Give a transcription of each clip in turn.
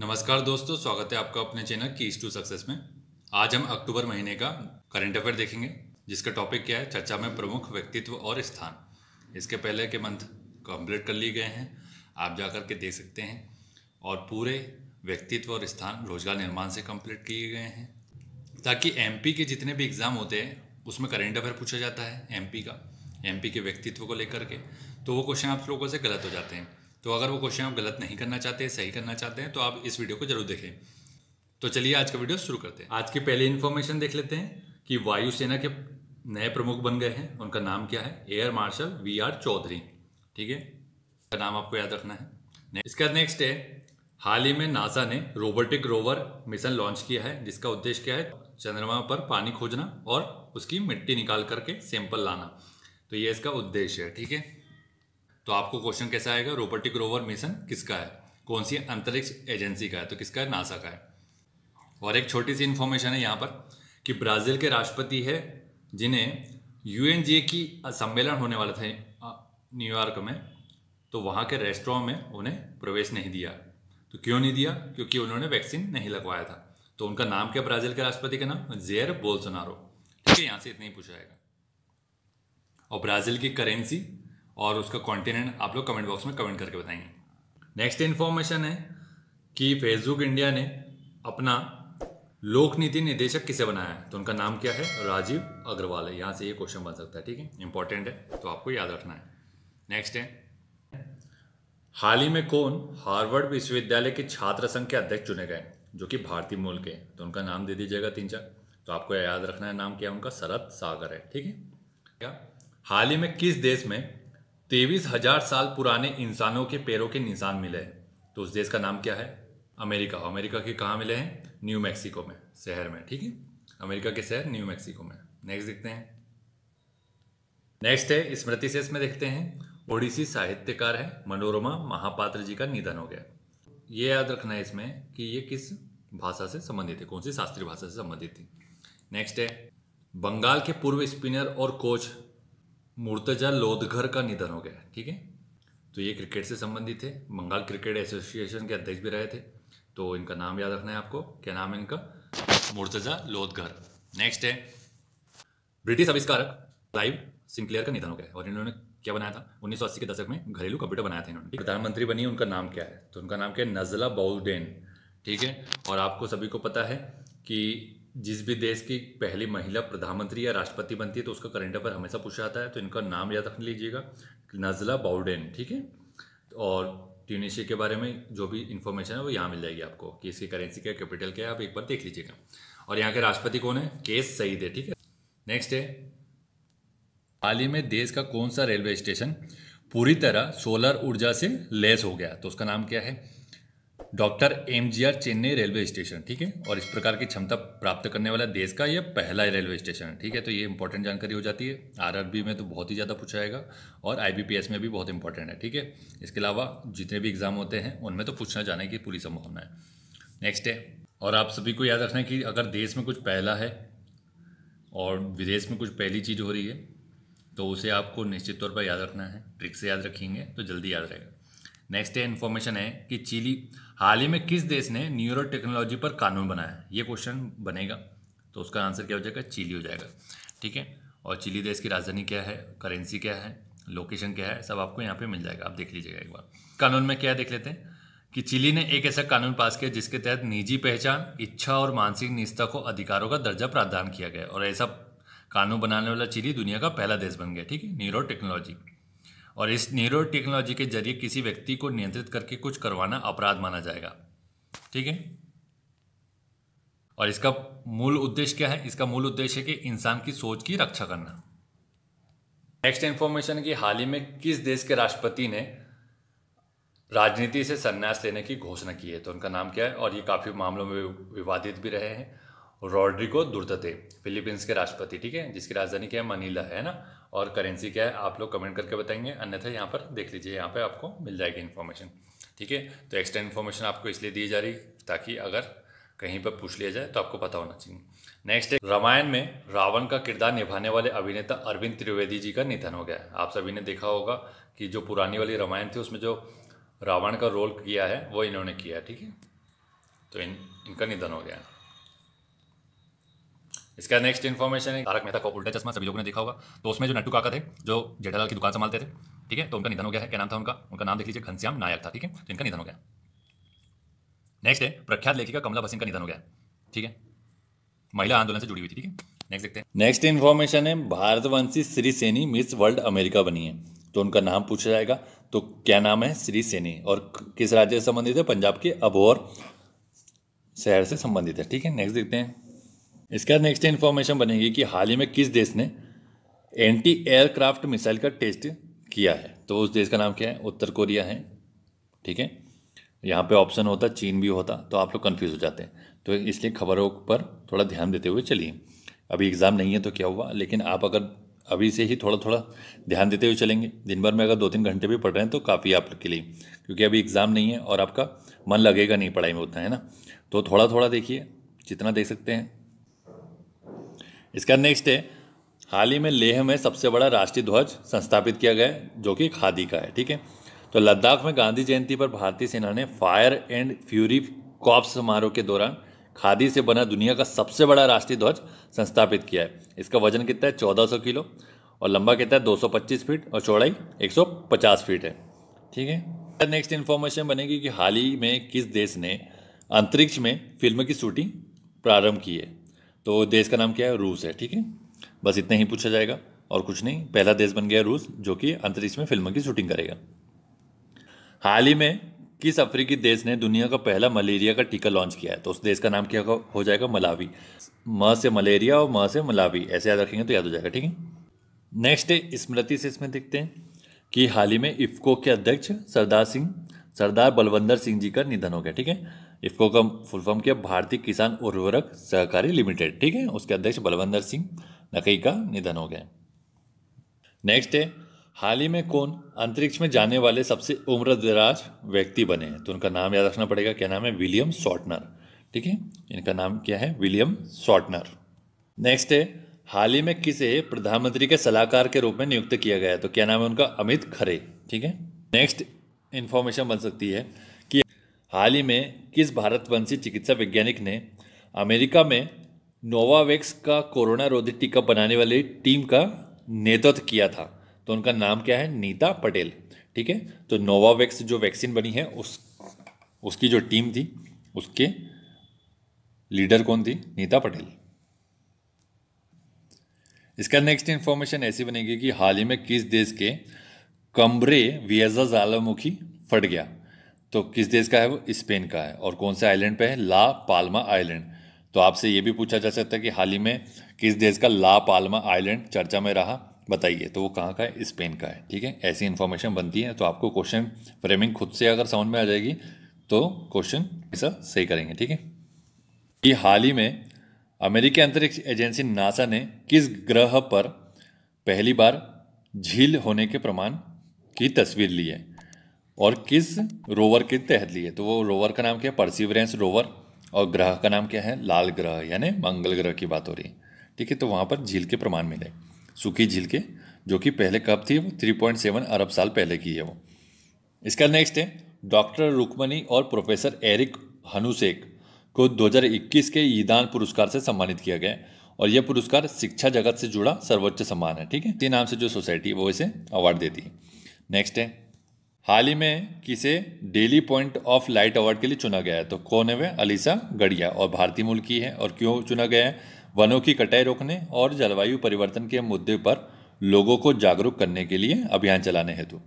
नमस्कार दोस्तों स्वागत है आपका अपने चैनल कीज टू सक्सेस में आज हम अक्टूबर महीने का करंट अफेयर देखेंगे जिसका टॉपिक क्या है चर्चा में प्रमुख व्यक्तित्व और स्थान इसके पहले के मंथ कंप्लीट कर लिए गए हैं आप जा कर के देख सकते हैं और पूरे व्यक्तित्व और स्थान रोजगार निर्माण से कंप्लीट किए गए हैं ताकि एम के जितने भी एग्ज़ाम होते हैं उसमें करेंट अफेयर पूछा जाता है एम का एम के व्यक्तित्व को लेकर के तो वो क्वेश्चन आप लोगों से गलत हो जाते हैं तो अगर वो क्वेश्चन आप गलत नहीं करना चाहते सही करना चाहते हैं तो आप इस वीडियो को जरूर देखें तो चलिए आज का वीडियो शुरू करते हैं आज की पहली इन्फॉर्मेशन देख लेते हैं कि वायुसेना के नए प्रमुख बन गए हैं उनका नाम क्या है air marshal V R Chaudhari ठीक है का नाम आपको याद रखना है इसके बाद नेक्स्ट है हाल ही में नासा ने रोबोटिक रोवर मिशन लॉन्च किया है जिसका उद्देश्य क्या है चंद्रमा पर पानी खोजना और उसकी मिट्टी निकाल करके सैंपल लाना तो ये इसका उद्देश्य है ठीक है तो आपको क्वेश्चन कैसा आएगा रोबोटिक रोवर मिशन किसका है कौन सी अंतरिक्ष एजेंसी का है तो किसका है नासा का है और एक छोटी सी इन्फॉर्मेशन है यहाँ पर कि ब्राज़ील के राष्ट्रपति है जिन्हें यू की सम्मेलन होने वाला था न्यूयॉर्क में तो वहाँ के रेस्टोरों में उन्हें प्रवेश नहीं दिया तो क्यों नहीं दिया क्योंकि उन्होंने वैक्सीन नहीं लगवाया था तो उनका नाम क्या ब्राज़ील के राष्ट्रपति का नाम जेयर बोल्सोनारो ठीक है यहाँ से इतना ही पूछा जाएगा और ब्राज़ील की करेंसी और उसका कॉन्टिनेंट आप लोग कमेंट बॉक्स में कमेंट करके बताएंगे नेक्स्ट इन्फॉर्मेशन है कि फेसबुक इंडिया ने अपना लोक नीति निदेशक किसे बनाया है तो उनका नाम क्या है राजीव अग्रवाल है यहाँ से ये क्वेश्चन बन सकता है ठीक है इंपॉर्टेंट है तो आपको याद रखना है नेक्स्ट है हाल ही में कौन हार्वर्ड विश्वविद्यालय के छात्र संघ के अध्यक्ष चुने गए जो कि भारतीय मूल के तो उनका नाम दे दीजिएगा तीन चार तो आपको याद रखना है नाम क्या उनका शरद सागर है ठीक है क्या हाल ही में किस देश में तेईस हजार साल पुराने इंसानों के पैरों के निशान मिले हैं तो उस देश का नाम क्या है अमेरिका अमेरिका के कहाँ मिले हैं न्यू मैक्सिको में शहर में ठीक है अमेरिका के शहर न्यू मैक्सिको में नेक्स्ट देखते हैं नेक्स्ट है स्मृति से इसमें देखते हैं ओडिसी साहित्यकार है मनोरमा महापात्र जी का निधन हो गया ये याद रखना है इसमें कि ये किस भाषा से संबंधित है कौन सी शास्त्रीय भाषा से संबंधित थी नेक्स्ट है बंगाल के पूर्व स्पिनर और कोच मुर्तजा लोधघर का निधन हो गया ठीक है तो ये क्रिकेट से संबंधित थे बंगाल क्रिकेट एसोसिएशन के अध्यक्ष भी रहे थे तो इनका नाम याद रखना है आपको क्या नाम है इनका मुर्तजा लोधघर नेक्स्ट है ब्रिटिश आविष्कारक लाइव सिंक्लेयर का निधन हो गया और इन्होंने क्या बनाया था अस्सी के दशक में घरेलू कंप्यूटर बनाया था इन्होंने प्रधानमंत्री बनी उनका नाम क्या है तो उनका नाम क्या है नजला बाउलडेन ठीक है और आपको सभी को पता है कि जिस भी देश की पहली महिला प्रधानमंत्री या राष्ट्रपति बनती है तो उसका करंट अफेयर हमेशा पूछा जाता है तो इनका नाम याद रख लीजिएगा नज़ला बाउडेन ठीक है और ट्यूनिशिया के बारे में जो भी इन्फॉर्मेशन है वो यहाँ मिल जाएगी आपको कि इसकी करेंसी क्या कैपिटल क्या है आप एक बार देख लीजिएगा और यहाँ के राष्ट्रपति कौन है केस सईद है ठीक है नेक्स्ट है हाल ही में देश का कौन सा रेलवे स्टेशन पूरी तरह सोलर ऊर्जा से लेस हो गया तो उसका नाम क्या है doctor M G R Chennai railway station ठीक है और इस प्रकार की क्षमता प्राप्त करने वाला देश का यह पहला रेलवे स्टेशन है ठीक है तो ये इंपॉर्टेंट जानकारी हो जाती है आरआरबी में तो बहुत ही ज़्यादा पूछा जाएगा और आईबीपीएस में भी बहुत इंपॉर्टेंट है ठीक है इसके अलावा जितने भी एग्जाम होते हैं उनमें तो पूछना जाने की पूरी संभावना है नेक्स्ट है और आप सभी को याद रखना है कि अगर देश में कुछ पहला है और विदेश में कुछ पहली चीज़ हो रही है तो उसे आपको निश्चित तौर पर याद रखना है ट्रिक से याद रखेंगे तो जल्दी याद रहेगा नेक्स्ट है इन्फॉर्मेशन है कि चिली हाल ही में किस देश ने न्यूरो टेक्नोलॉजी पर कानून बनाया ये क्वेश्चन बनेगा तो उसका आंसर क्या हो जाएगा चिली हो जाएगा ठीक है और चिली देश की राजधानी क्या है करेंसी क्या है लोकेशन क्या है सब आपको यहाँ पे मिल जाएगा आप देख लीजिएगा एक बार कानून में क्या देख लेते हैं कि चिली ने एक ऐसा कानून पास किया जिसके तहत निजी पहचान इच्छा और मानसिक निजता को अधिकारों का दर्जा प्रदान किया गया और ऐसा कानून बनाने वाला चिली दुनिया का पहला देश बन गया ठीक है न्यूरो टेक्नोलॉजी और इस न्यूरो टेक्नोलॉजी के जरिए किसी व्यक्ति को नियंत्रित करके कुछ करवाना अपराध माना जाएगा ठीक है और इसका मूल उद्देश्य क्या है इसका मूल उद्देश्य है कि इंसान की सोच की रक्षा करना नेक्स्ट इन्फॉर्मेशन कि हाल ही में किस देश के राष्ट्रपति ने राजनीति से संन्यास लेने की घोषणा की है तो उनका नाम क्या है और ये काफ़ी मामलों में विवादित भी रहे हैं रॉड्रिको दुर्दते फिलीपींस के राष्ट्रपति ठीक है जिसकी राजधानी क्या है मनीला है ना और करेंसी क्या है आप लोग कमेंट करके बताएंगे अन्यथा यहाँ पर देख लीजिए यहाँ पर आपको मिल जाएगी इन्फॉर्मेशन ठीक है तो एक्स्ट्रा इन्फॉर्मेशन आपको इसलिए दी जा रही ताकि अगर कहीं पर पूछ लिया जाए तो आपको पता होना चाहिए नेक्स्ट है रामायण में रावण का किरदार निभाने वाले अभिनेता अरविंद त्रिवेदी जी का निधन हो गया है आप सभी ने देखा होगा कि जो पुरानी वाली रामायण थी उसमें जो रावण का रोल किया है वो इन्होंने किया है ठीक है तो इन इनका निधन हो गया है इसका नेक्स्ट इन्फॉर्मेशन है तारक मेहता का उल्टा चश्मा सभी लोगों ने देखा होगा तो उसमें जो नट्टू काका थे जो जेठालाल की दुकान संभालते थे ठीक है तो उनका निधन हो गया है क्या नाम था उनका उनका नाम देख लीजिए घनश्याम नायक था ठीक है तो इनका निधन हो गया नेक्स्ट है प्रख्यात लेखिका कमला बसिन का निधन हो गया ठीक है महिला आंदोलन से जुड़ी हुई थी ठीक है नेक्स्ट देखते हैं नेक्स्ट इन्फॉर्मेशन है भारतवंशी Shree Saini miss world America बनी है तो उनका नाम पूछा जाएगा तो क्या नाम है श्री सेनी और किस राज्य से संबंधित है पंजाब के अबोर शहर से संबंधित है ठीक है नेक्स्ट देखते हैं इसके बाद नेक्स्ट इन्फॉर्मेशन बनेगी कि हाल ही में किस देश ने एंटी एयरक्राफ्ट मिसाइल का टेस्ट किया है तो उस देश का नाम क्या है उत्तर कोरिया है ठीक है यहाँ पे ऑप्शन होता चीन भी होता तो आप लोग कन्फ्यूज़ हो जाते हैं तो इसलिए खबरों पर थोड़ा ध्यान देते हुए चलिए अभी एग्ज़ाम नहीं है तो क्या हुआ लेकिन आप अगर अभी से ही थोड़ा थोड़ा ध्यान देते हुए चलेंगे दिन भर में अगर दो तीन घंटे भी पढ़ रहे हैं तो काफ़ी आपके लिए क्योंकि अभी एग्ज़ाम नहीं है और आपका मन लगेगा नहीं पढ़ाई में उतना है ना तो थोड़ा थोड़ा देखिए जितना देख सकते हैं इसका नेक्स्ट है हाल ही में लेह में सबसे बड़ा राष्ट्रीय ध्वज संस्थापित किया गया है जो कि खादी का है ठीक है तो लद्दाख में गांधी जयंती पर भारतीय सेना ने फायर एंड फ्यूरी कॉप्स समारोह के दौरान खादी से बना दुनिया का सबसे बड़ा राष्ट्रीय ध्वज संस्थापित किया है इसका वजन कितना है 1400 किलो और लंबा कितना है 225 फीट और चौड़ाई 150 फीट है ठीक है नेक्स्ट इन्फॉर्मेशन बनेगी कि हाल ही में किस देश ने अंतरिक्ष में फिल्म की शूटिंग प्रारंभ की है तो देश का नाम क्या है रूस है ठीक है बस इतना ही पूछा जाएगा और कुछ नहीं पहला देश बन गया रूस जो कि अंतरिक्ष में फिल्मों की शूटिंग करेगा हाल ही में किस अफ्रीकी देश ने दुनिया का पहला मलेरिया का टीका लॉन्च किया है तो उस देश का नाम क्या हो जाएगा मलावी म से मलेरिया और म से मलावी ऐसे याद रखेंगे तो याद हो जाएगा ठीक है नेक्स्ट स्मृति से इसमें देखते हैं कि हाल ही में इफ्को के अध्यक्ष सरदार सिंह सरदार बलवंदर सिंह जी का निधन हो गया ठीक है इफको का फुल फॉर्म किया भारतीय किसान उर्वरक सहकारी लिमिटेड ठीक है उसके अध्यक्ष बलवंदर सिंह नकई का निधन हो गया नेक्स्ट है हाल ही में कौन अंतरिक्ष में जाने वाले सबसे उम्रदराज व्यक्ति बने हैं तो उनका नाम याद रखना पड़ेगा क्या नाम है विलियम शॉर्टनर ठीक है इनका नाम क्या है विलियम शॉर्टनर नेक्स्ट है हाल ही में किसे प्रधानमंत्री के सलाहकार के रूप में नियुक्त किया गया है तो क्या नाम है उनका अमित खरे ठीक है नेक्स्ट इन्फॉर्मेशन बन सकती है हाल ही में किस भारतवंशी चिकित्सा वैज्ञानिक ने अमेरिका में नोवावैक्स का कोरोना रोधी टीका बनाने वाली टीम का नेतृत्व किया था तो उनका नाम क्या है नीता पटेल ठीक है तो नोवावैक्स जो वैक्सीन बनी है उस उसकी जो टीम थी उसके लीडर कौन थी नीता पटेल इसका नेक्स्ट इन्फॉर्मेशन ऐसी बनेगी कि हाल ही में किस देश के कमरे वियजा ज्वालामुखी फट गया तो किस देश का है वो स्पेन का है और कौन से आइलैंड पे है ला पाल्मा आइलैंड तो आपसे ये भी पूछा जा सकता है कि हाल ही में किस देश का ला पाल्मा आइलैंड चर्चा में रहा बताइए तो वो कहाँ का है स्पेन का है ठीक है ऐसी इन्फॉर्मेशन बनती है तो आपको क्वेश्चन फ्रेमिंग खुद से अगर समझ में आ जाएगी तो क्वेश्चन ऐसा सही करेंगे ठीक है कि हाल ही में अमेरिकी अंतरिक्ष एजेंसी नासा ने किस ग्रह पर पहली बार झील होने के प्रमाण की तस्वीर ली है और किस रोवर के तहत लिए तो वो रोवर का नाम क्या है परसिवरेंस रोवर और ग्रह का नाम क्या है लाल ग्रह यानी मंगल ग्रह की बात हो रही है ठीक है तो वहाँ पर झील के प्रमाण मिले सूखी झील के जो कि पहले कब थी वो थ्री पॉइंट सेवन अरब साल पहले की है वो इसका नेक्स्ट है डॉक्टर रुकमणी और प्रोफेसर एरिक हनुसेक को 2021 के ईदान पुरस्कार से सम्मानित किया गया और यह पुरस्कार शिक्षा जगत से जुड़ा सर्वोच्च सम्मान है ठीक है इसी नाम से जो सोसाइटी है वो इसे अवार्ड देती है नेक्स्ट है हाल ही में किसे daily point of light award के लिए चुना गया है तो कौन है वह अलीसा गड़िया और भारतीय मूल की है और क्यों चुना गया है वनों की कटाई रोकने और जलवायु परिवर्तन के मुद्दे पर लोगों को जागरूक करने के लिए अभियान चलाने हेतु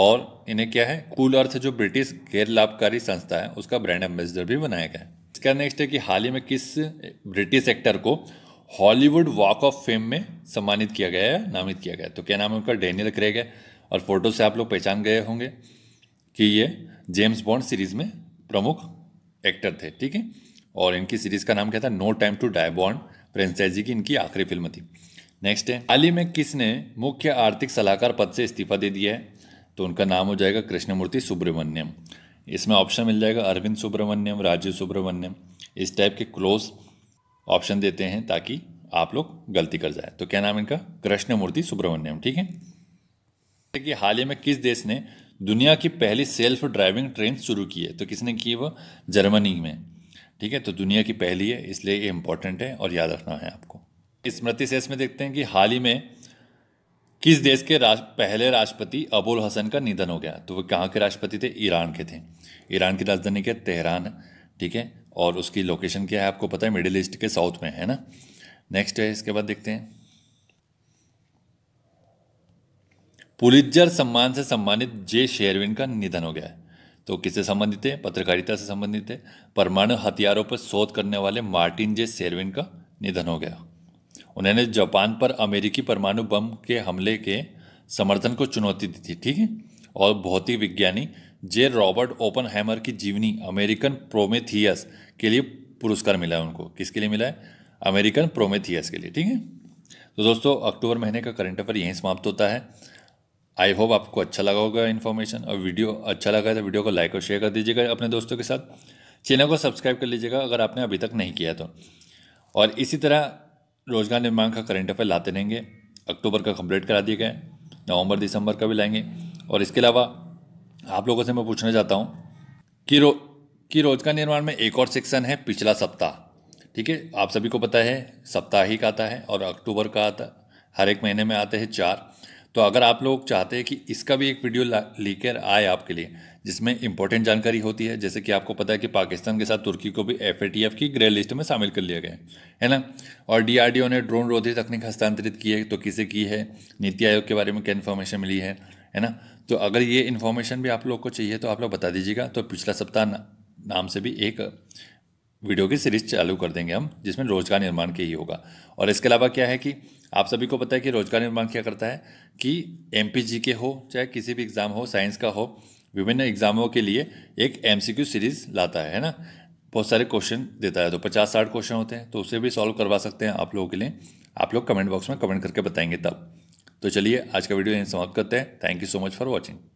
और इन्हें क्या है कूल अर्थ जो ब्रिटिश गैर लाभकारी संस्था है उसका ब्रांड एम्बेसडर भी बनाया गया है इसका नेक्स्ट है कि हाल ही में किस ब्रिटिश एक्टर को हॉलीवुड वॉक ऑफ फेम में सम्मानित किया गया है नामित किया गया तो क्या नाम है उनका डेनियल क्रेग है और फ़ोटो से आप लोग पहचान गए होंगे कि ये जेम्स बॉन्ड सीरीज़ में प्रमुख एक्टर थे ठीक है और इनकी सीरीज़ का नाम क्या था no time to die Bond franchise की इनकी आखिरी फिल्म थी नेक्स्ट है हाल ही में किसने मुख्य आर्थिक सलाहकार पद से इस्तीफा दे दिया है तो उनका नाम हो जाएगा कृष्णमूर्ति सुब्रमण्यम इसमें ऑप्शन मिल जाएगा अरविंद सुब्रमण्यम राजीव सुब्रमण्यम इस टाइप के क्लोज ऑप्शन देते हैं ताकि आप लोग गलती कर जाए तो क्या नाम इनका कृष्णमूर्ति सुब्रमण्यम ठीक है कि हाल ही में किस देश ने दुनिया की पहली सेल्फ ड्राइविंग ट्रेन शुरू की है तो किसने की वो जर्मनी में ठीक है तो दुनिया की पहली है इसलिए ये इंपॉर्टेंट है और याद रखना है आपको स्मृति शेष में देखते हैं कि हाल ही में किस देश के राष्ट्र पहले राष्ट्रपति अबुल हसन का निधन हो गया तो वो कहाँ के राष्ट्रपति थे ईरान के थे ईरान की राजधानी क्या तेहरान ठीक है और उसकी लोकेशन क्या है आपको पता है मिडिल ईस्ट के साउथ में है ना नेक्स्ट है इसके बाद देखते हैं पुलिजर सम्मान से सम्मानित जे शेरविन का निधन हो गया है तो किससे संबंधित है पत्रकारिता से संबंधित है परमाणु हथियारों पर शोध करने वाले मार्टिन जे शेरविन का निधन हो गया उन्होंने जापान पर अमेरिकी परमाणु बम के हमले के समर्थन को चुनौती दी थी ठीक है और भौतिक विज्ञानी जे रॉबर्ट ओपन हैमर की जीवनी अमेरिकन प्रोमेथियस के लिए पुरस्कार मिला है उनको किसके लिए मिला है अमेरिकन प्रोमेथियस के लिए ठीक है तो दोस्तों अक्टूबर महीने का करंट अफेयर यहीं समाप्त होता है आई होप आपको अच्छा लगा होगा इन्फॉर्मेशन और वीडियो अच्छा लगा तो वीडियो को लाइक और शेयर कर दीजिएगा अपने दोस्तों के साथ चैनल को सब्सक्राइब कर लीजिएगा अगर आपने अभी तक नहीं किया तो और इसी तरह रोजगार निर्माण का करंट अफेयर लाते रहेंगे अक्टूबर का कंप्लीट करा दिए गए नवंबर दिसंबर का भी लाएंगे और इसके अलावा आप लोगों से मैं पूछना चाहता हूँ कि रो कि रोजगार निर्माण में एक और सेक्शन है पिछला सप्ताह ठीक है आप सभी को पता है सप्ताहिक आता है और अक्टूबर का आता हर एक महीने में आते हैं चार तो अगर आप लोग चाहते हैं कि इसका भी एक वीडियो लेकर आए आपके लिए जिसमें इंपॉर्टेंट जानकारी होती है जैसे कि आपको पता है कि पाकिस्तान के साथ तुर्की को भी एफ की ग्रे लिस्ट में शामिल कर लिया गया है ना और डी ने ड्रोन रोधी तकनीक हस्तांतरित की है तो किसे की है नीति आयोग के बारे में क्या इन्फॉर्मेशन मिली है है ना तो अगर ये इन्फॉर्मेशन भी आप लोग को चाहिए तो आप लोग बता दीजिएगा तो पिछला सप्ताह नाम से भी एक वीडियो की सीरीज़ चालू कर देंगे हम जिसमें रोज़गार निर्माण के ही होगा और इसके अलावा क्या है कि आप सभी को पता है कि रोज़गार निर्माण क्या करता है कि एम के हो चाहे किसी भी एग्ज़ाम हो साइंस का हो विभिन्न एग्ज़ामों के लिए एक एम सीरीज़ लाता है, है ना बहुत सारे क्वेश्चन देता है तो पचास साठ क्वेश्चन होते हैं तो उसे भी सॉल्व करवा सकते हैं आप लोगों के लिए आप लोग कमेंट बॉक्स में कमेंट करके बताएंगे तब तो चलिए आज का वीडियो यहीं समाप्त करते हैं thank you so much for watching